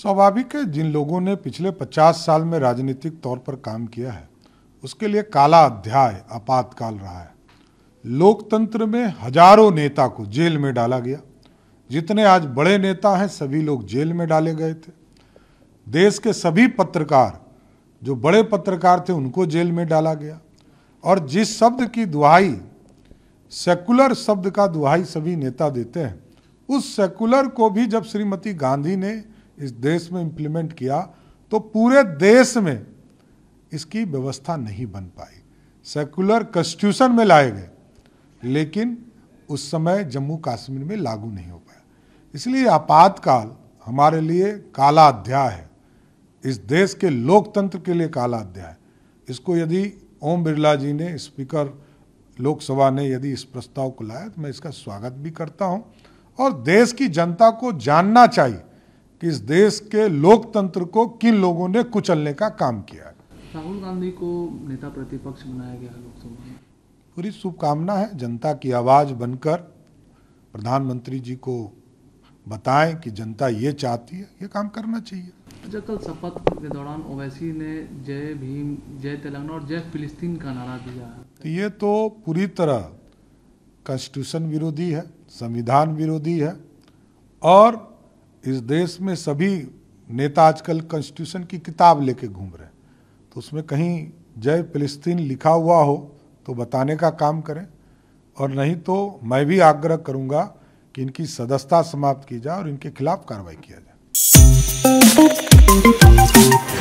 स्वाभाविक है जिन लोगों ने पिछले 50 साल में राजनीतिक तौर पर काम किया है उसके लिए काला अध्याय आपातकाल रहा है लोकतंत्र में हजारों नेता को जेल में डाला गया जितने आज बड़े नेता हैं सभी लोग जेल में डाले गए थे देश के सभी पत्रकार जो बड़े पत्रकार थे उनको जेल में डाला गया और जिस शब्द की दुहाई सेकुलर शब्द का दुहाई सभी नेता देते हैं उस सेकुलर को भी जब श्रीमती गांधी ने इस देश में इम्प्लीमेंट किया तो पूरे देश में इसकी व्यवस्था नहीं बन पाई सेकुलर कॉन्स्टिट्यूशन में लाए गए लेकिन उस समय जम्मू कश्मीर में लागू नहीं हो पाया इसलिए आपातकाल हमारे लिए काला अध्याय है इस देश के लोकतंत्र के लिए काला अध्याय इसको यदि ओम बिरला जी ने स्पीकर लोकसभा ने यदि इस प्रस्ताव को लाया तो मैं इसका स्वागत भी करता हूं और देश की जनता को जानना चाहिए कि इस देश के लोकतंत्र को किन लोगों ने कुचलने का काम किया है राहुल गांधी को नेता प्रतिपक्ष बनाया गया लोकसभा में पूरी शुभकामना है जनता की आवाज़ बनकर प्रधानमंत्री जी को बताएं कि जनता ये चाहती है ये काम करना चाहिए अच्छा कल शपथ के दौरान ओवैसी ने जय भीम जय तेलंगाना और जय फिलिस्तीन का नारा दिया है तो ये तो पूरी तरह कॉन्स्टिट्यूशन विरोधी है संविधान विरोधी है और इस देश में सभी नेता आजकल कॉन्स्टिट्यूशन की किताब लेके घूम रहे हैं तो उसमें कहीं जय फिलिस्तीन लिखा हुआ हो तो बताने का काम करें और नहीं तो मैं भी आग्रह करूंगा कि इनकी सदस्यता समाप्त की जाए और इनके खिलाफ कार्रवाई किया जाए